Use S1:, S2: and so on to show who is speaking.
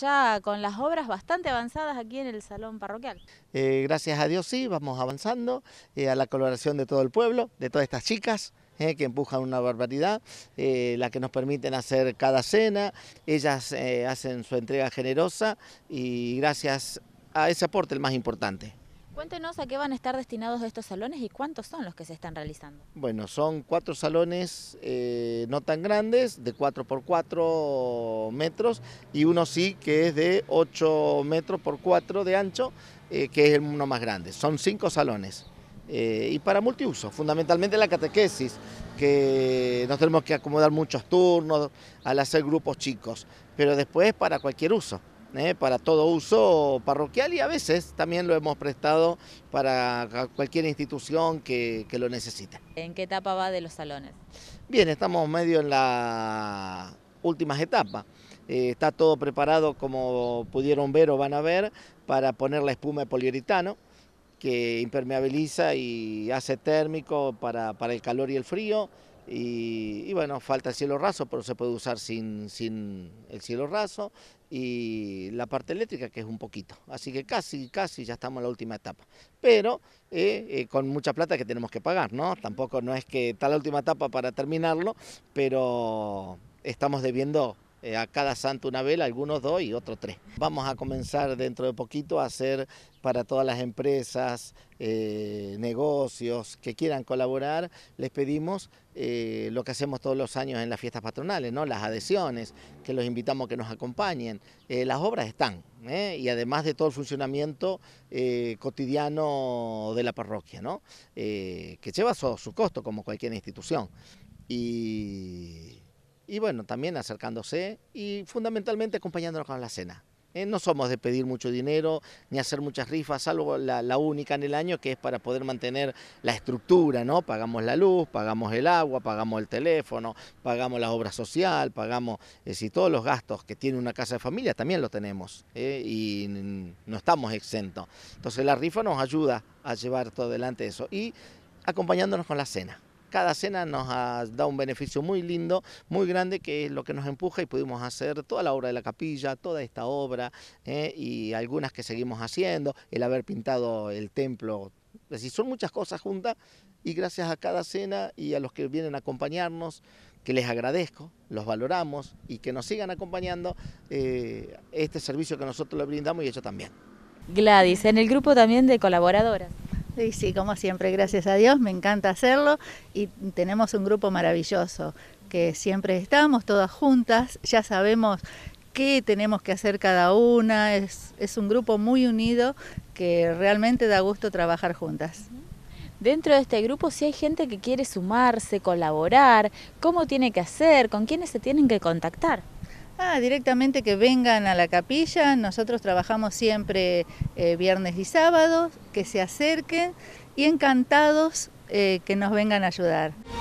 S1: ya con las obras bastante avanzadas aquí en el Salón Parroquial.
S2: Eh, gracias a Dios sí, vamos avanzando, eh, a la colaboración de todo el pueblo, de todas estas chicas. Eh, que empujan una barbaridad, la que nos permiten hacer cada cena, ellas hacen su entrega generosa y gracias a ese aporte el más importante.
S1: Cuéntenos a qué van a estar destinados estos salones y cuántos son los que se están realizando.
S2: Bueno, son cuatro salones eh, no tan grandes, de 4 por 4 metros, y uno sí que es de 8 metros por 4 de ancho, eh, que es el uno más grande. Son cinco salones. Eh, y para multiuso, fundamentalmente la catequesis, que nos tenemos que acomodar muchos turnos al hacer grupos chicos, pero después para cualquier uso. ¿eh? para todo uso parroquial y a veces también lo hemos prestado para cualquier institución que, lo necesite.
S1: ¿En qué etapa va de los salones?
S2: Bien, estamos medio en las últimas etapas. Eh, está todo preparado, como pudieron ver o van a ver, para poner la espuma de poliuretano que impermeabiliza y hace térmico para el calor y el frío. Y, bueno, falta el cielo raso, pero se puede usar sin, el cielo raso y la parte eléctrica que es un poquito. Así que casi, casi ya estamos en la última etapa. Pero eh, eh, con mucha plata que tenemos que pagar, ¿no? Tampoco no es que está la última etapa para terminarlo, pero estamos debiendo eh, a cada santo una vela, algunos dos y otros tres. Vamos a comenzar dentro de poquito a hacer para todas las empresas, eh, negocios que quieran colaborar, les pedimos eh, lo que hacemos todos los años en las fiestas patronales, ¿no? las adhesiones, que los invitamos a que nos acompañen. las obras están, y además de todo el funcionamiento cotidiano de la parroquia, ¿no? que lleva su, su costo como cualquier institución. Y y bueno, también acercándose y fundamentalmente acompañándonos con la cena. Eh, no somos de pedir mucho dinero ni hacer muchas rifas, salvo la, única en el año que es para poder mantener la estructura, ¿no? Pagamos la luz, pagamos el agua, pagamos el teléfono, pagamos la obra social, pagamos, eh, todos los gastos que tiene una casa de familia también lo tenemos eh, y no estamos exentos. Entonces la rifa nos ayuda a llevar todo adelante eso y acompañándonos con la cena cada cena nos ha dado un beneficio muy lindo, muy grande, que es lo que nos empuja y pudimos hacer toda la obra de la capilla, toda esta obra eh, y algunas que seguimos haciendo, el haber pintado el templo. Es decir, son muchas cosas juntas y gracias a cada cena y a los que vienen a acompañarnos, que les agradezco, los valoramos y que nos sigan acompañando eh, este servicio que nosotros les brindamos y ellos también.
S3: Gladys, en el grupo también de colaboradoras. Sí, sí, como siempre, gracias a Dios, me encanta hacerlo y tenemos un grupo maravilloso que siempre estamos todas juntas, ya sabemos qué tenemos que hacer cada una, es, es un grupo muy unido que realmente da gusto trabajar juntas. Dentro de este grupo, si hay gente que quiere sumarse, colaborar, ¿cómo tiene que hacer? ¿Con quiénes se tienen que contactar? Ah, directamente que vengan a la capilla, nosotros trabajamos siempre eh, viernes y sábados, que se acerquen y encantados eh, que nos vengan a ayudar.